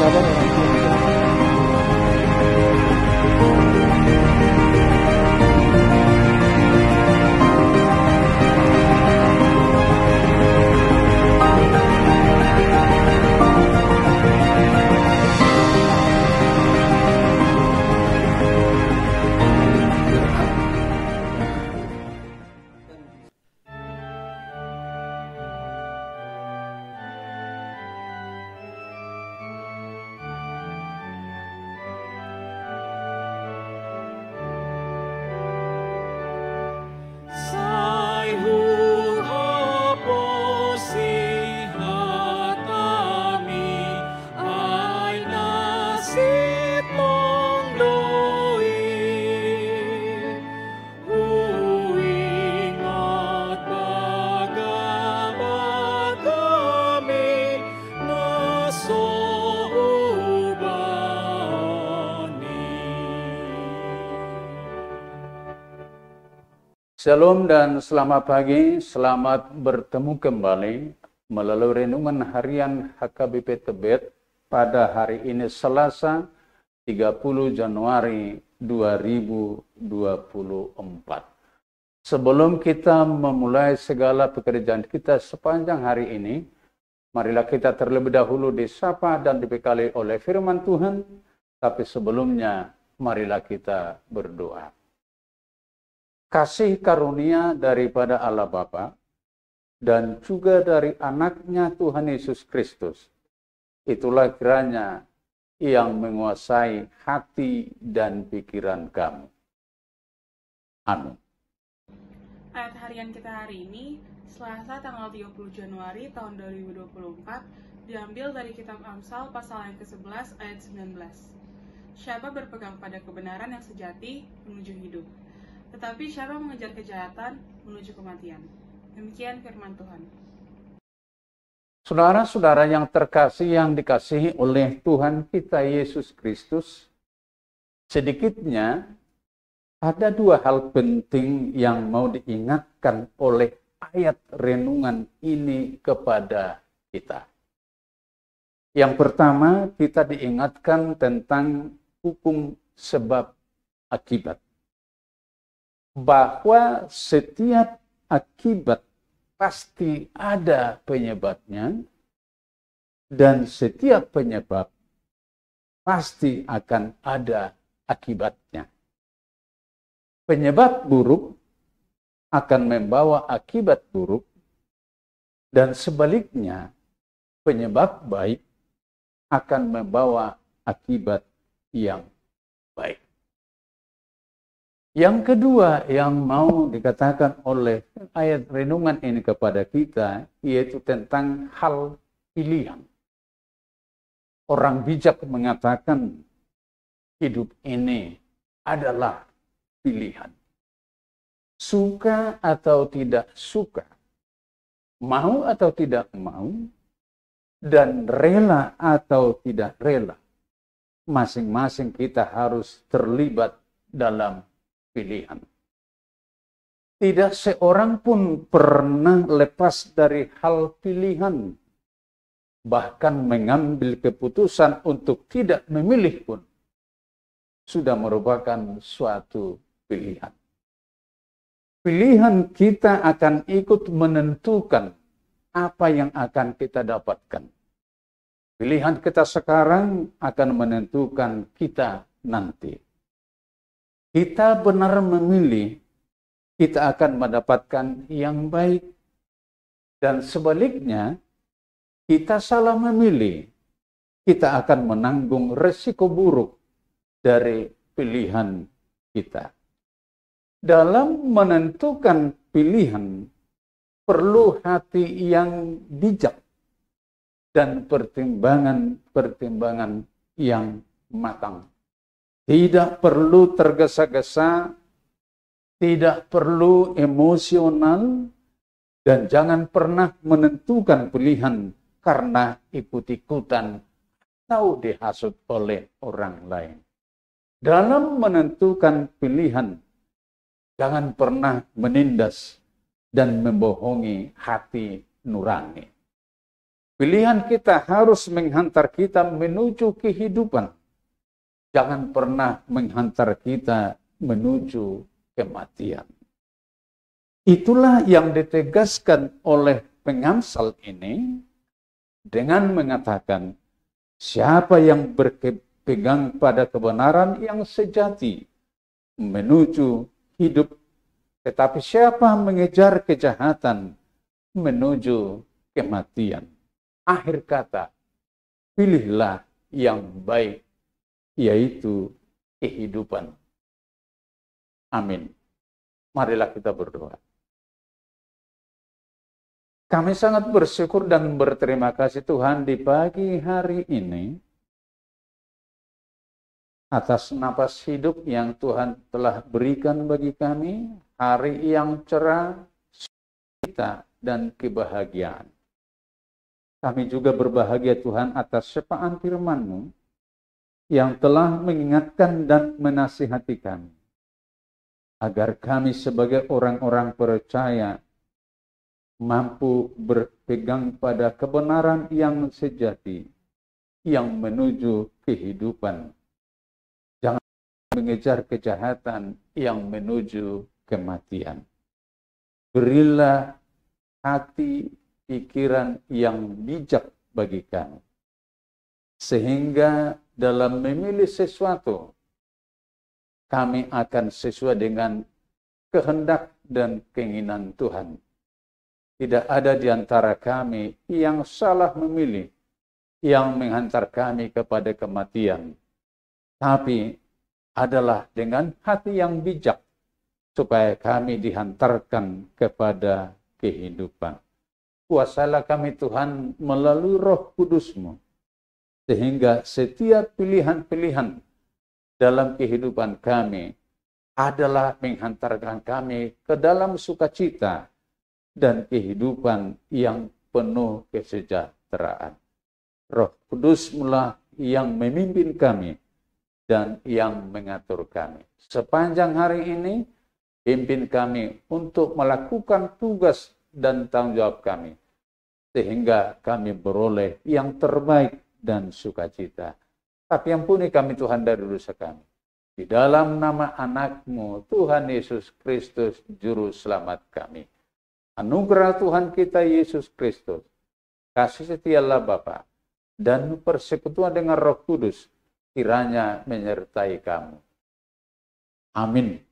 Sabang. Shalom dan selamat pagi, selamat bertemu kembali melalui renungan harian HKBP Tebet pada hari ini Selasa 30 Januari 2024. Sebelum kita memulai segala pekerjaan kita sepanjang hari ini, marilah kita terlebih dahulu disapa dan dibekali oleh firman Tuhan, tapi sebelumnya marilah kita berdoa kasih karunia daripada Allah Bapa dan juga dari anaknya Tuhan Yesus Kristus. Itulah kiranya yang menguasai hati dan pikiran kamu. Amin. Ayat harian kita hari ini, Selasa tanggal 30 Januari tahun 2024, diambil dari kitab Amsal pasal yang ke-11 ayat 19. Siapa berpegang pada kebenaran yang sejati menuju hidup tetapi siapa mengejar kejahatan menuju kematian. Demikian firman Tuhan. Saudara-saudara yang terkasih yang dikasihi oleh Tuhan kita Yesus Kristus, sedikitnya ada dua hal penting yang mau diingatkan oleh ayat renungan ini kepada kita. Yang pertama, kita diingatkan tentang hukum sebab akibat bahwa setiap akibat pasti ada penyebabnya dan setiap penyebab pasti akan ada akibatnya. Penyebab buruk akan membawa akibat buruk dan sebaliknya penyebab baik akan membawa akibat yang baik. Yang kedua yang mau dikatakan oleh ayat renungan ini kepada kita yaitu tentang hal pilihan. Orang bijak mengatakan hidup ini adalah pilihan. Suka atau tidak suka, mau atau tidak mau, dan rela atau tidak rela. Masing-masing kita harus terlibat dalam pilihan. Tidak seorang pun pernah lepas dari hal pilihan, bahkan mengambil keputusan untuk tidak memilih pun sudah merupakan suatu pilihan. Pilihan kita akan ikut menentukan apa yang akan kita dapatkan. Pilihan kita sekarang akan menentukan kita nanti kita benar memilih, kita akan mendapatkan yang baik. Dan sebaliknya, kita salah memilih, kita akan menanggung resiko buruk dari pilihan kita. Dalam menentukan pilihan, perlu hati yang bijak dan pertimbangan-pertimbangan yang matang. Tidak perlu tergesa-gesa, tidak perlu emosional, dan jangan pernah menentukan pilihan karena ikut-ikutan atau dihasut oleh orang lain. Dalam menentukan pilihan, jangan pernah menindas dan membohongi hati nurani. Pilihan kita harus menghantar kita menuju kehidupan jangan pernah menghantar kita menuju kematian. Itulah yang ditegaskan oleh pengamsal ini dengan mengatakan siapa yang berpegang pada kebenaran yang sejati menuju hidup tetapi siapa mengejar kejahatan menuju kematian akhir kata pilihlah yang baik yaitu kehidupan. Amin. Marilah kita berdoa. Kami sangat bersyukur dan berterima kasih Tuhan di pagi hari ini atas napas hidup yang Tuhan telah berikan bagi kami, hari yang cerah, kita dan kebahagiaan. Kami juga berbahagia Tuhan atas sepaan firman-Mu yang telah mengingatkan dan menasihati kami agar kami sebagai orang-orang percaya mampu berpegang pada kebenaran yang sejati yang menuju kehidupan. Jangan mengejar kejahatan yang menuju kematian. Berilah hati pikiran yang bijak bagi kami. Sehingga dalam memilih sesuatu, kami akan sesuai dengan kehendak dan keinginan Tuhan. Tidak ada di antara kami yang salah memilih, yang menghantar kami kepada kematian. Tapi adalah dengan hati yang bijak, supaya kami dihantarkan kepada kehidupan. Kuasalah kami Tuhan melalui roh kudusmu sehingga setiap pilihan-pilihan dalam kehidupan kami adalah menghantarkan kami ke dalam sukacita dan kehidupan yang penuh kesejahteraan. Roh Kudus mula yang memimpin kami dan yang mengatur kami. Sepanjang hari ini, pimpin kami untuk melakukan tugas dan tanggung jawab kami, sehingga kami beroleh yang terbaik dan sukacita. Tapi ampuni kami Tuhan dari dosa kami. Di dalam nama anakmu, Tuhan Yesus Kristus, Juru Selamat kami. Anugerah Tuhan kita, Yesus Kristus, kasih setialah Bapa dan persekutuan dengan roh kudus, kiranya menyertai kamu. Amin.